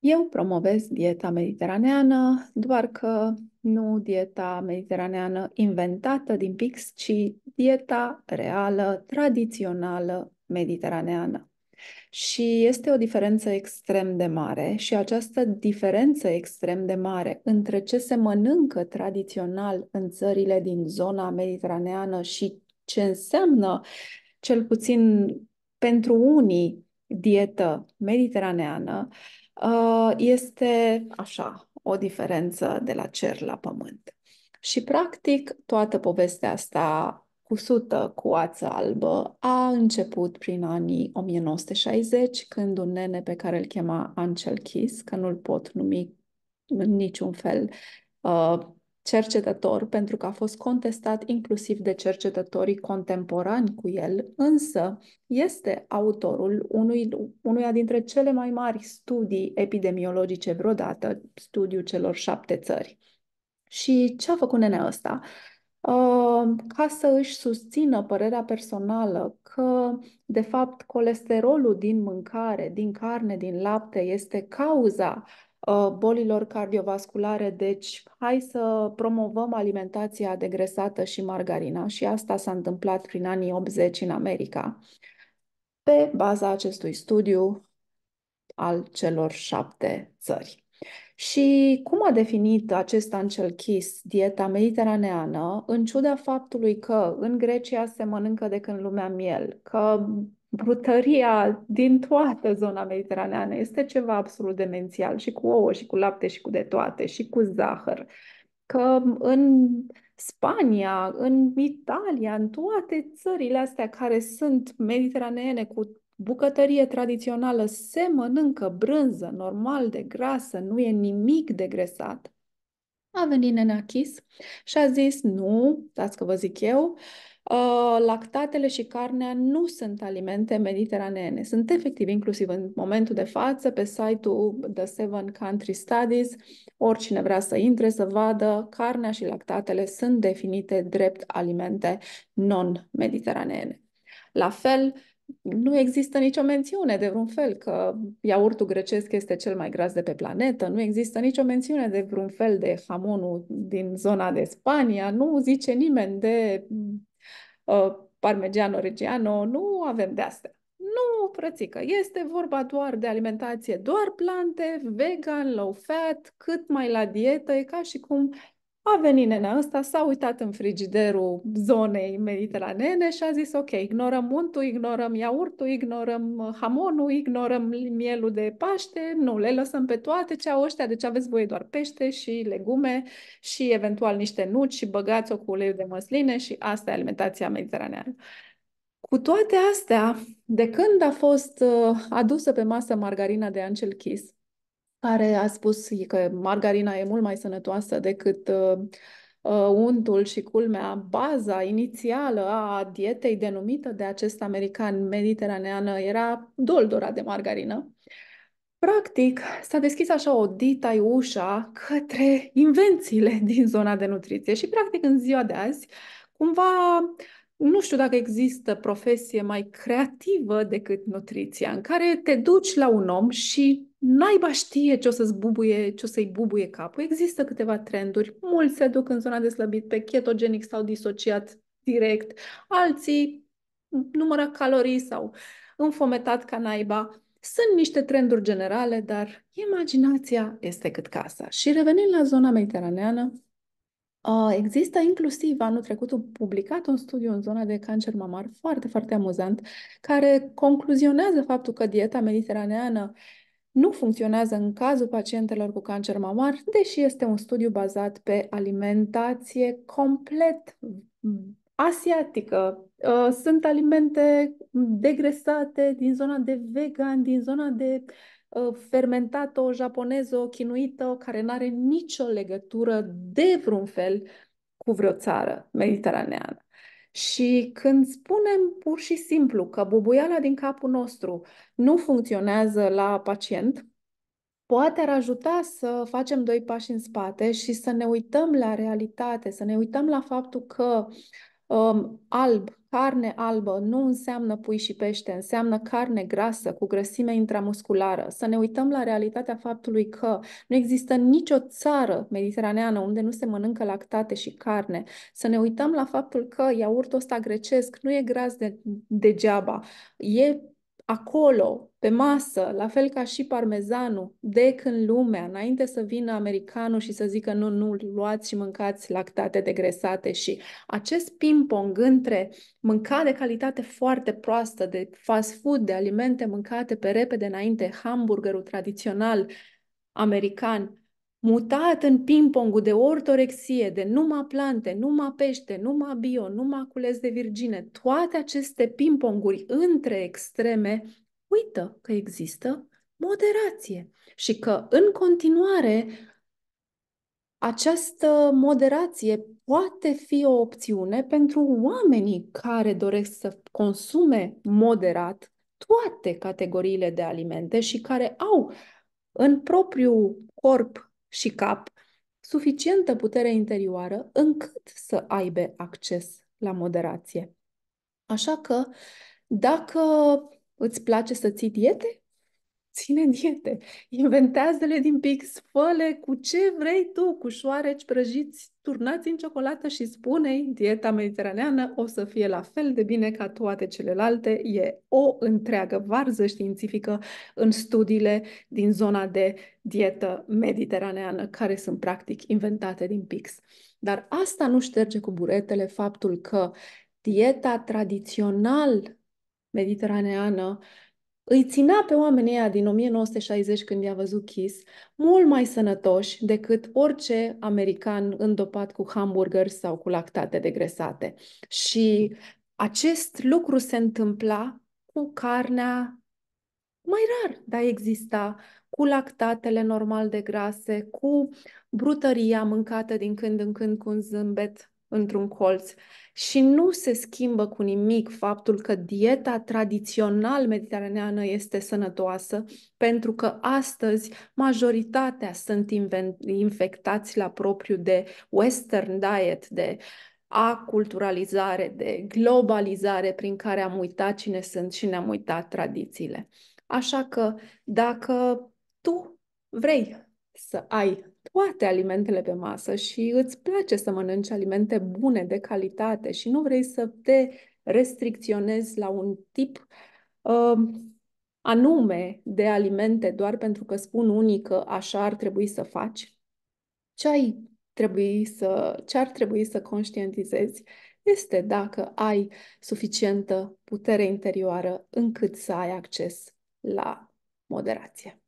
Eu promovez dieta mediteraneană, doar că nu dieta mediteraneană inventată din Pix, ci dieta reală, tradițională mediteraneană. Și este o diferență extrem de mare și această diferență extrem de mare între ce se mănâncă tradițional în țările din zona mediteraneană și ce înseamnă, cel puțin pentru unii, dietă mediteraneană, uh, Uh, este așa, o diferență de la cer la pământ. Și, practic, toată povestea asta cusută cu ață albă a început prin anii 1960, când un nene pe care îl chema Ancel Kiss, că nu-l pot numi în niciun fel uh, cercetător pentru că a fost contestat inclusiv de cercetătorii contemporani cu el, însă este autorul unui, unuia dintre cele mai mari studii epidemiologice vreodată, studiul celor șapte țări. Și ce a făcut nenea ăsta? Uh, ca să își susțină părerea personală că, de fapt, colesterolul din mâncare, din carne, din lapte este cauza Uh, bolilor cardiovasculare. Deci, hai să promovăm alimentația degresată și margarina și asta s-a întâmplat prin anii 80 în America. Pe baza acestui studiu al celor șapte țări. Și cum a definit acest Ancel Kiss dieta mediteraneană, în ciuda faptului că în Grecia se mănâncă de când lumea miel, că brutăria din toată zona mediteraneană este ceva absolut demențial și cu ouă și cu lapte și cu de toate și cu zahăr. Că în Spania, în Italia, în toate țările astea care sunt mediteraneene cu bucătărie tradițională, se mănâncă brânză normal de grasă, nu e nimic degresat. A venit Nenachis și a zis, nu, dați că vă zic eu, uh, lactatele și carnea nu sunt alimente mediteraneene. Sunt efectiv, inclusiv în momentul de față, pe site-ul The Seven Country Studies, oricine vrea să intre să vadă, carnea și lactatele sunt definite drept alimente non-mediteraneene. La fel, nu există nicio mențiune de vreun fel că iaurtul grecesc este cel mai gras de pe planetă, nu există nicio mențiune de vreun fel de hamonul din zona de Spania, nu zice nimeni de mm, uh, parmegiano reggiano, nu avem de astea. Nu, frățică, este vorba doar de alimentație, doar plante, vegan, low fat, cât mai la dietă, e ca și cum a venit nena ăsta, s-a uitat în frigiderul zonei mediteranene și a zis, ok, ignorăm untul, ignorăm iaurtul, ignorăm uh, hamonul, ignorăm mielul de paște, nu, le lăsăm pe toate ce au ăștia, deci aveți voie doar pește și legume și eventual niște nuci și băgați-o cu uleiul de măsline și asta e alimentația mediteraneană. Cu toate astea, de când a fost uh, adusă pe masă margarina de Angel Kiss, care a spus că margarina e mult mai sănătoasă decât uh, uh, untul și culmea, baza inițială a dietei denumită de acest american mediteraneană era doldora de margarină. Practic, s-a deschis așa o ditai ușa către invențiile din zona de nutriție și, practic, în ziua de azi, cumva nu știu dacă există profesie mai creativă decât nutriția, în care te duci la un om și naiba știe ce o să-ți bubuie, ce o să-i bubuie capul. Există câteva trenduri. Mulți se duc în zona de slăbit pe ketogenic sau disociat direct. Alții numără calorii sau înfometat ca naiba. Sunt niște trenduri generale, dar imaginația este cât casa. Și revenind la zona mediteraneană, Există inclusiv anul trecut un publicat un studiu în zona de cancer mamar foarte, foarte amuzant, care concluzionează faptul că dieta mediteraneană nu funcționează în cazul pacientelor cu cancer mamar, deși este un studiu bazat pe alimentație complet asiatică. Uh, sunt alimente degresate din zona de vegan, din zona de uh, fermentată japoneză, chinuită, care nu are nicio legătură de vreun fel cu vreo țară mediteraneană. Și când spunem pur și simplu că bubuiala din capul nostru nu funcționează la pacient, poate ar ajuta să facem doi pași în spate și să ne uităm la realitate, să ne uităm la faptul că um, alb, carne albă nu înseamnă pui și pește, înseamnă carne grasă cu grăsime intramusculară. Să ne uităm la realitatea faptului că nu există nicio țară mediteraneană unde nu se mănâncă lactate și carne. Să ne uităm la faptul că iaurtul ăsta grecesc nu e gras de, degeaba. E acolo, pe masă, la fel ca și parmezanul, de când lumea, înainte să vină americanul și să zică nu, nu, luați și mâncați lactate degresate și acest ping-pong între mânca de calitate foarte proastă, de fast food, de alimente mâncate pe repede înainte, hamburgerul tradițional american, mutat în ping de ortorexie, de numai plante, numai pește, numai bio, numai cules de virgine, toate aceste ping între extreme, uită că există moderație și că în continuare această moderație poate fi o opțiune pentru oamenii care doresc să consume moderat toate categoriile de alimente și care au în propriu corp și cap suficientă putere interioară încât să aibă acces la moderație. Așa că, dacă îți place să ții diete, ține diete, inventează-le din pix, fă cu ce vrei tu, cu șoareci prăjiți, turnați în ciocolată și spune-i, dieta mediteraneană o să fie la fel de bine ca toate celelalte, e o întreagă varză științifică în studiile din zona de dietă mediteraneană, care sunt practic inventate din pix. Dar asta nu șterge cu buretele faptul că dieta tradițional mediteraneană îi ținea pe oamenii ăia din 1960 când i-a văzut Kiss mult mai sănătoși decât orice american îndopat cu hamburger sau cu lactate degresate. Și acest lucru se întâmpla cu carnea mai rar, dar exista cu lactatele normal de grase, cu brutăria mâncată din când în când cu un zâmbet într-un colț și nu se schimbă cu nimic faptul că dieta tradițional mediteraneană este sănătoasă, pentru că astăzi majoritatea sunt infectați la propriu de western diet, de aculturalizare, de globalizare prin care am uitat cine sunt și ne-am uitat tradițiile. Așa că dacă tu vrei să ai toate alimentele pe masă și îți place să mănânci alimente bune, de calitate și nu vrei să te restricționezi la un tip uh, anume de alimente doar pentru că spun unii că așa ar trebui să faci, ce, ai trebui să, ce ar trebui să conștientizezi este dacă ai suficientă putere interioară încât să ai acces la moderație.